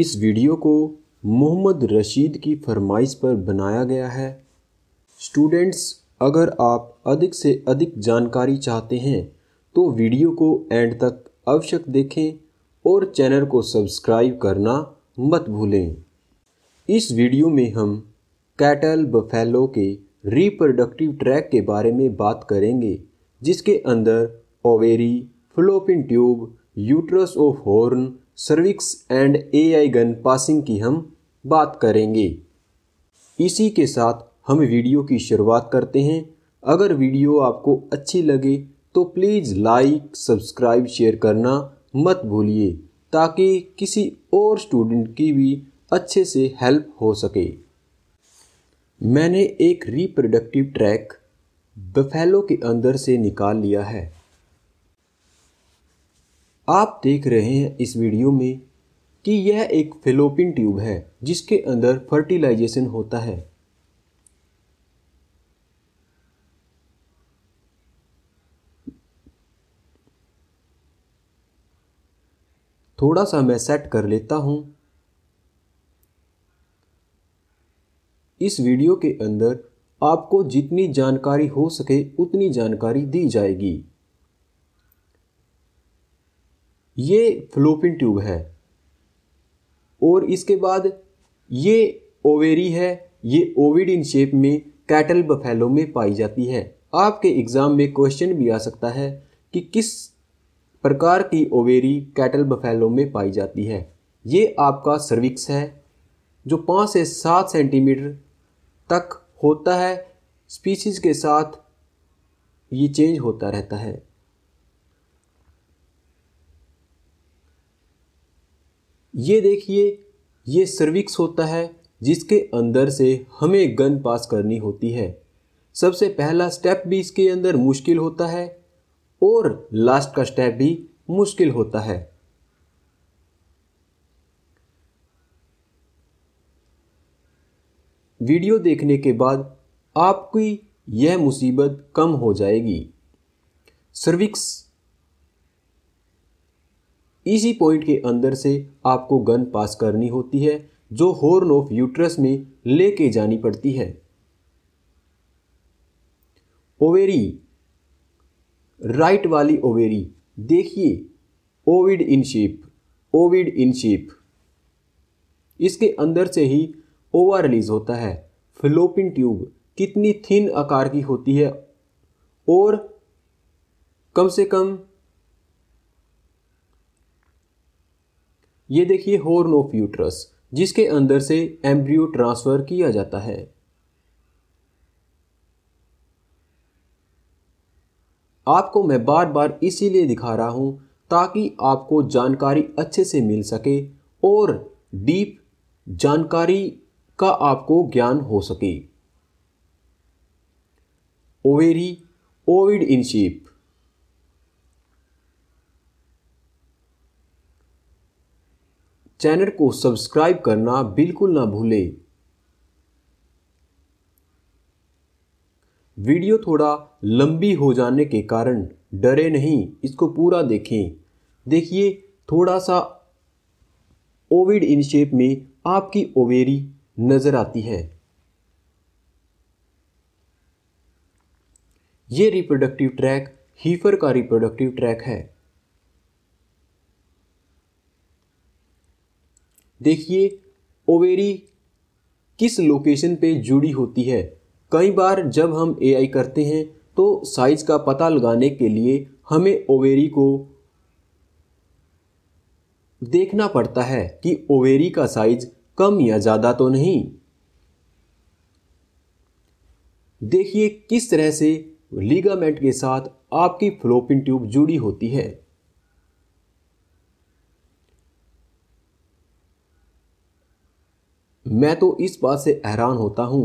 इस वीडियो को मोहम्मद रशीद की फरमाइश पर बनाया गया है स्टूडेंट्स अगर आप अधिक से अधिक जानकारी चाहते हैं तो वीडियो को एंड तक अवश्य देखें और चैनल को सब्सक्राइब करना मत भूलें इस वीडियो में हम कैटल बफेलो के रिप्रोडक्टिव ट्रैक के बारे में बात करेंगे जिसके अंदर ovary fallopian tube uterus of horn cervix and AI gun passing की हम बात करेंगे इसी के साथ हम वीडियो की शुरुआत करते हैं अगर वीडियो आपको अच्छी लगे तो प्लीज़ लाइक सब्सक्राइब शेयर करना मत भूलिए ताकि किसी और स्टूडेंट की भी अच्छे से हेल्प हो सके मैंने एक रिप्रोडक्टिव ट्रैक बफेलो के अंदर से निकाल लिया है आप देख रहे हैं इस वीडियो में कि यह एक फिलोपिन ट्यूब है जिसके अंदर फर्टिलाइजेशन होता है थोड़ा सा मैं सेट कर लेता हूं इस वीडियो के अंदर आपको जितनी जानकारी हो सके उतनी जानकारी दी जाएगी ये फ्लोपिन ट्यूब है और इसके बाद ये ओवेरी है ये ओविड इन शेप में कैटल बफेलो में पाई जाती है आपके एग्ज़ाम में क्वेश्चन भी आ सकता है कि किस प्रकार की ओवेरी कैटल बफेलो में पाई जाती है ये आपका सर्विक्स है जो पाँच से सात सेंटीमीटर तक होता है स्पीशीज़ के साथ ये चेंज होता रहता है ये देखिए ये सर्विक्स होता है जिसके अंदर से हमें गन पास करनी होती है सबसे पहला स्टेप भी इसके अंदर मुश्किल होता है और लास्ट का स्टेप भी मुश्किल होता है वीडियो देखने के बाद आपकी यह मुसीबत कम हो जाएगी सर्विक्स इसी पॉइंट के अंदर से आपको गन पास करनी होती है जो हॉर्न ऑफ यूट्रस में लेके जानी पड़ती है ओवेरी राइट वाली ओवेरी देखिए ovoid in shape ovoid in shape इसके अंदर से ही ओवा रिलीज होता है फ्लोपिन ट्यूब कितनी थिन आकार की होती है और कम से कम ये देखिए हॉर्न ऑफ यूट्रस जिसके अंदर से एम्ब्रियो ट्रांसफ़र किया जाता है आपको मैं बार बार इसीलिए दिखा रहा हूं ताकि आपको जानकारी अच्छे से मिल सके और डीप जानकारी का आपको ज्ञान हो सके ओवेरी ओविड इन चैनल को सब्सक्राइब करना बिल्कुल ना भूलें वीडियो थोड़ा लंबी हो जाने के कारण डरे नहीं इसको पूरा देखें देखिए थोड़ा सा ओविड इन शेप में आपकी ओवेरी नज़र आती है ये रिप्रोडक्टिव ट्रैक हीफर का रिप्रोडक्टिव ट्रैक है देखिए ओवेरी किस लोकेशन पे जुड़ी होती है कई बार जब हम एआई करते हैं तो साइज का पता लगाने के लिए हमें ओवेरी को देखना पड़ता है कि ओवेरी का साइज कम या ज़्यादा तो नहीं देखिए किस तरह से लीगामेंट के साथ आपकी फ्लोपिन ट्यूब जुड़ी होती है मैं तो इस बात से हैरान होता हूँ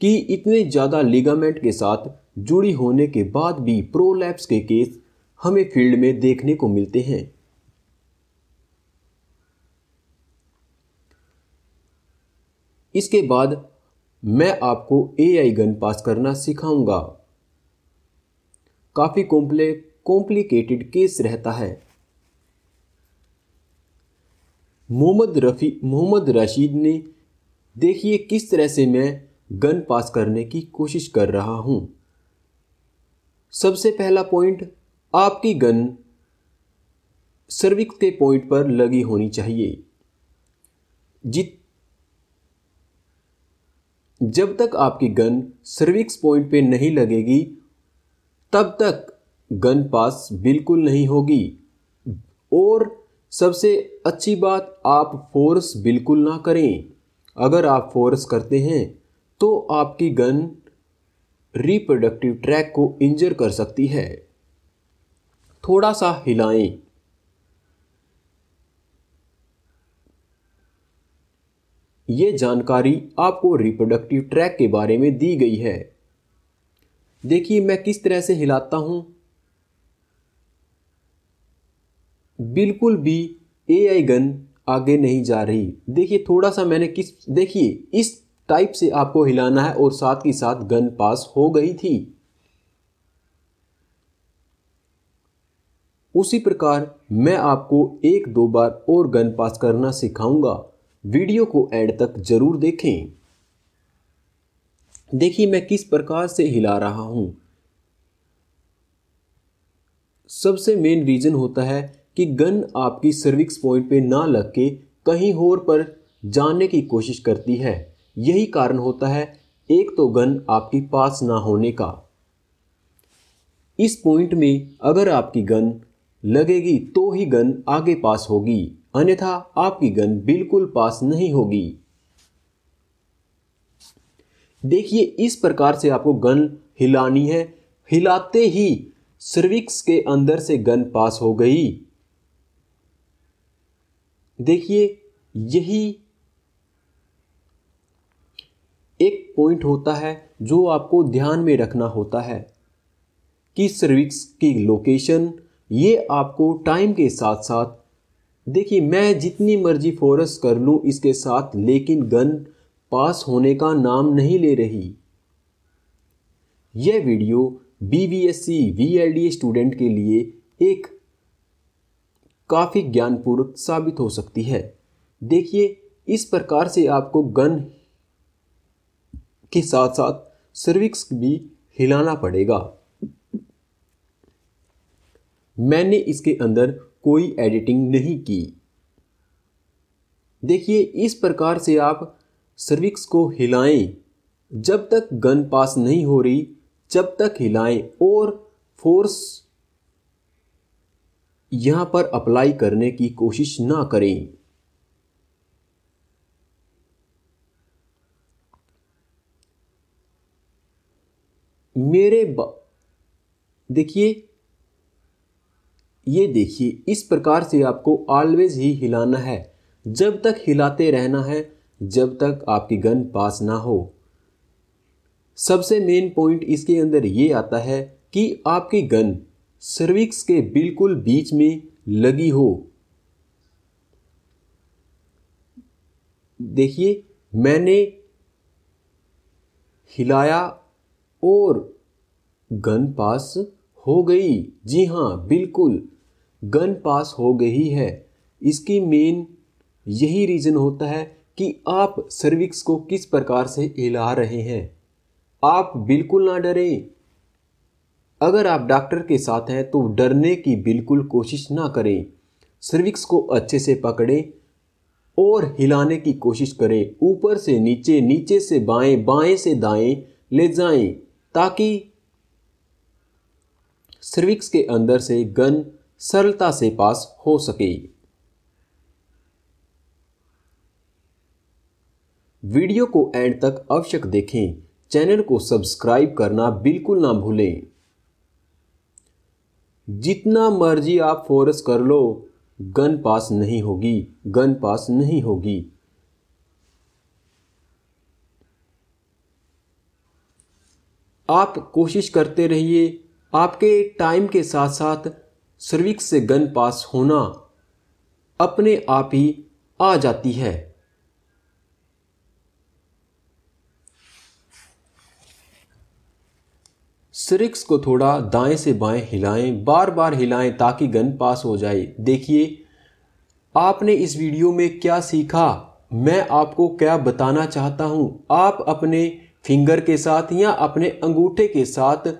कि इतने ज़्यादा लिगामेंट के साथ जुड़ी होने के बाद भी प्रोलैप्स के केस हमें फील्ड में देखने को मिलते हैं इसके बाद मैं आपको एआई गन पास करना सिखाऊंगा काफ़ी कॉम्प्ले कॉम्प्लिकेटेड केस रहता है मोहम्मद रफ़ी मोहम्मद रशीद ने देखिए किस तरह से मैं गन पास करने की कोशिश कर रहा हूँ सबसे पहला पॉइंट आपकी गन सर्विक के पॉइंट पर लगी होनी चाहिए जित जब तक आपकी गन सर्विक्स पॉइंट पे नहीं लगेगी तब तक गन पास बिल्कुल नहीं होगी और सबसे अच्छी बात आप फोर्स बिल्कुल ना करें अगर आप फोर्स करते हैं तो आपकी गन रिप्रोडक्टिव ट्रैक को इंजर कर सकती है थोड़ा सा हिलाएं ये जानकारी आपको रिप्रोडक्टिव ट्रैक के बारे में दी गई है देखिए मैं किस तरह से हिलाता हूं बिल्कुल भी ए आई गन आगे नहीं जा रही देखिए थोड़ा सा मैंने किस देखिए इस टाइप से आपको हिलाना है और साथ ही साथ गन पास हो गई थी उसी प्रकार मैं आपको एक दो बार और गन पास करना सिखाऊंगा वीडियो को एंड तक जरूर देखें देखिए मैं किस प्रकार से हिला रहा हूं सबसे मेन रीजन होता है कि गन आपकी सर्विक्स पॉइंट पे ना लग के कहीं और पर जाने की कोशिश करती है यही कारण होता है एक तो गन आपके पास ना होने का इस पॉइंट में अगर आपकी गन लगेगी तो ही गन आगे पास होगी अन्यथा आपकी गन बिल्कुल पास नहीं होगी देखिए इस प्रकार से आपको गन हिलानी है हिलाते ही सर्विक्स के अंदर से गन पास हो गई देखिए यही एक पॉइंट होता है जो आपको ध्यान में रखना होता है कि सर्विक्स की लोकेशन ये आपको टाइम के साथ साथ देखिए मैं जितनी मर्जी फोरस कर लूँ इसके साथ लेकिन गन पास होने का नाम नहीं ले रही यह video B V S C V L D student के लिए एक काफ़ी ज्ञानपूर्वक साबित हो सकती है देखिए इस प्रकार से आपको गन के साथ साथ सर्विक्स भी हिलाना पड़ेगा मैंने इसके अंदर कोई एडिटिंग नहीं की देखिए इस प्रकार से आप सर्विक्स को हिलाएं जब तक गन पास नहीं हो रही जब तक हिलाएं और फोर्स यहां पर अप्लाई करने की कोशिश ना करें मेरे देखिए ये देखिए इस प्रकार से आपको ऑलवेज ही हिलाना है जब तक हिलाते रहना है जब तक आपकी गन पास ना हो सबसे मेन पॉइंट इसके अंदर ये आता है कि आपकी गन सर्विक्स के बिल्कुल बीच में लगी हो देखिए मैंने हिलाया और गन पास हो गई जी हाँ बिल्कुल गन पास हो गई है इसकी मेन यही रीज़न होता है कि आप सर्विक्स को किस प्रकार से हिला रहे हैं आप बिल्कुल ना डरें अगर आप डॉक्टर के साथ हैं तो डरने की बिल्कुल कोशिश ना करें सर्विक्स को अच्छे से पकड़ें और हिलाने की कोशिश करें ऊपर से नीचे नीचे से बाएं बाएं से दाएं ले जाएं ताकि सर्विक्स के अंदर से गन सरलता से पास हो सके वीडियो को एंड तक अवश्य देखें चैनल को सब्सक्राइब करना बिल्कुल ना भूलें जितना मर्जी आप फोर्स कर लो गन पास नहीं होगी गन पास नहीं होगी आप कोशिश करते रहिए आपके टाइम के साथ साथ सर्विक्स से गन पास होना अपने आप ही आ जाती है सिरिक्स को थोड़ा दाएं से बाएं हिलाएं बार बार हिलाएं ताकि गन पास हो जाए देखिए आपने इस वीडियो में क्या सीखा मैं आपको क्या बताना चाहता हूं आप अपने फिंगर के साथ या अपने अंगूठे के साथ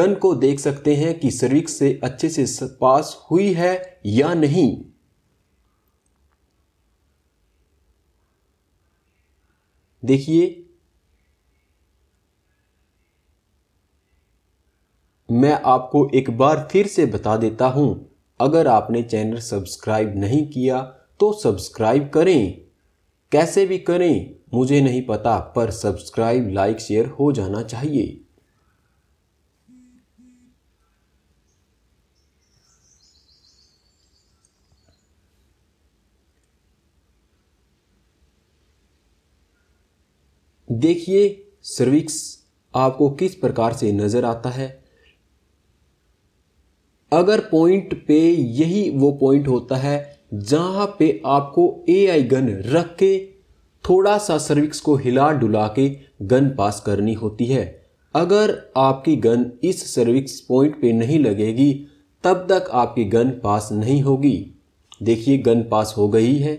गन को देख सकते हैं कि सिरिक्स से अच्छे से पास हुई है या नहीं देखिए मैं आपको एक बार फिर से बता देता हूँ अगर आपने चैनल सब्सक्राइब नहीं किया तो सब्सक्राइब करें कैसे भी करें मुझे नहीं पता पर सब्सक्राइब लाइक शेयर हो जाना चाहिए देखिए सर्विक्स आपको किस प्रकार से नज़र आता है अगर पॉइंट पे यही वो पॉइंट होता है जहां पे आपको ए आई गन रख के थोड़ा सा सर्विक्स को हिला डुला के गन पास करनी होती है अगर आपकी गन इस सर्विक्स पॉइंट पे नहीं लगेगी तब तक आपकी गन पास नहीं होगी देखिए गन पास हो गई है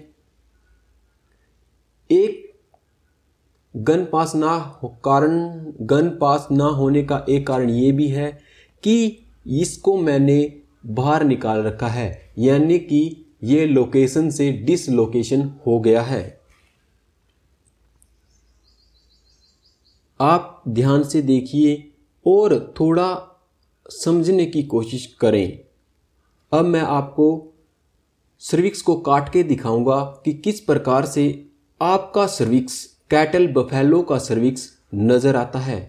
एक गन पास ना कारण गन पास ना होने का एक कारण यह भी है कि इसको मैंने बाहर निकाल रखा है यानी कि ये लोकेशन से डिसलोकेशन हो गया है आप ध्यान से देखिए और थोड़ा समझने की कोशिश करें अब मैं आपको सर्विक्स को काट के दिखाऊंगा कि किस प्रकार से आपका सर्विक्स कैटल बफेलो का सर्विक्स नज़र आता है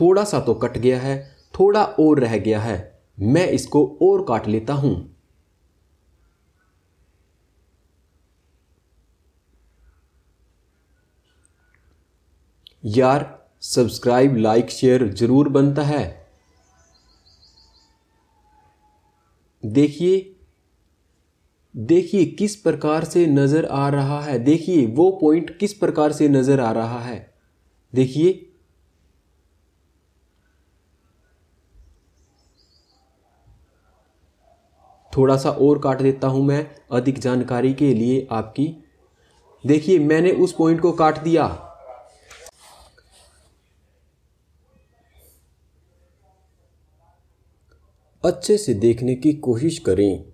थोड़ा सा तो कट गया है थोड़ा और रह गया है मैं इसको और काट लेता हूं यार सब्सक्राइब लाइक शेयर जरूर बनता है देखिए देखिए किस प्रकार से नज़र आ रहा है देखिए वो पॉइंट किस प्रकार से नज़र आ रहा है देखिए थोड़ा सा और काट देता हूँ मैं अधिक जानकारी के लिए आपकी देखिए मैंने उस पॉइंट को काट दिया अच्छे से देखने की कोशिश करें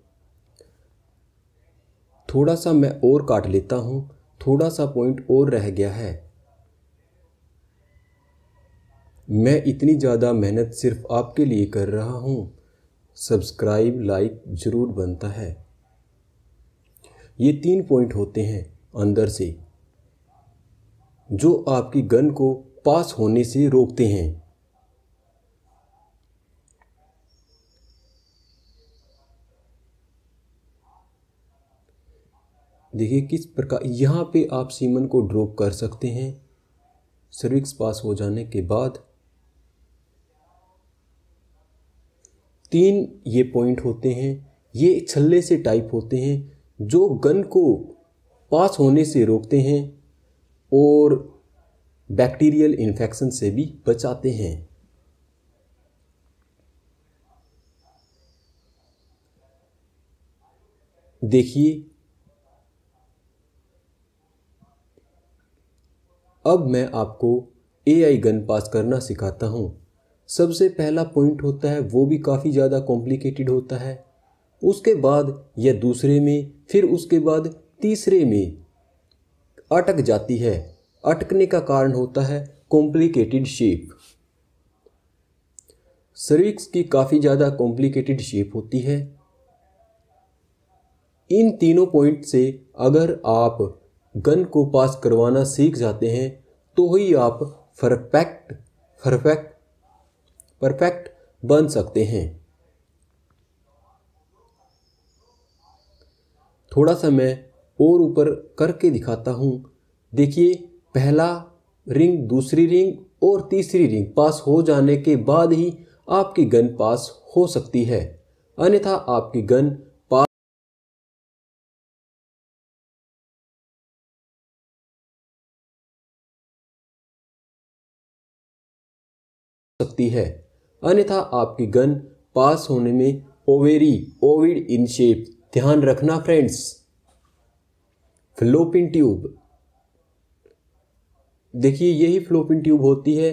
थोड़ा सा मैं और काट लेता हूँ थोड़ा सा पॉइंट और रह गया है मैं इतनी ज़्यादा मेहनत सिर्फ आपके लिए कर रहा हूँ सब्सक्राइब लाइक ज़रूर बनता है ये तीन पॉइंट होते हैं अंदर से जो आपकी गन को पास होने से रोकते हैं देखिए किस प्रकार यहाँ पे आप सीमन को ड्रॉप कर सकते हैं सर्विक्स पास हो जाने के बाद तीन ये पॉइंट होते हैं ये छल्ले से टाइप होते हैं जो गन को पास होने से रोकते हैं और बैक्टीरियल इन्फेक्शन से भी बचाते हैं देखिए अब मैं आपको ए आई गन पास करना सिखाता हूँ सबसे पहला पॉइंट होता है वो भी काफ़ी ज़्यादा कॉम्प्लिकेटेड होता है उसके बाद यह दूसरे में फिर उसके बाद तीसरे में अटक जाती है अटकने का कारण होता है कॉम्प्लिकेटेड शेप सर्विक्स की काफ़ी ज़्यादा कॉम्प्लिकेटेड शेप होती है इन तीनों पॉइंट से अगर आप गन को पास करवाना सीख जाते हैं तो ही आप परफेक्ट परफेक्ट परफेक्ट बन सकते हैं थोड़ा सा मैं और ऊपर करके दिखाता हूँ देखिए पहला रिंग दूसरी रिंग और तीसरी रिंग पास हो जाने के बाद ही आपकी गन पास हो सकती है अन्यथा आपकी गन पास सकती है अन्यथा आपकी गन पास होने में ओवेरी ओविड इन शेप ध्यान रखना फ्रेंड्स फ्लोपिन ट्यूब देखिए यही फ्लोपिन ट्यूब होती है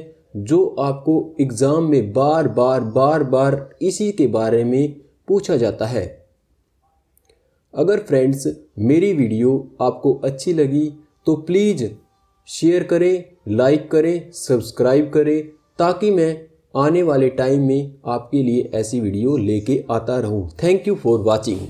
जो आपको एग्ज़ाम में बार बार बार बार इसी के बारे में पूछा जाता है अगर फ्रेंड्स मेरी वीडियो आपको अच्छी लगी तो प्लीज़ शेयर करें लाइक करें सब्सक्राइब करें ताकि मैं आने वाले टाइम में आपके लिए ऐसी वीडियो लेके आता रहूँ थैंक यू फॉर वॉचिंग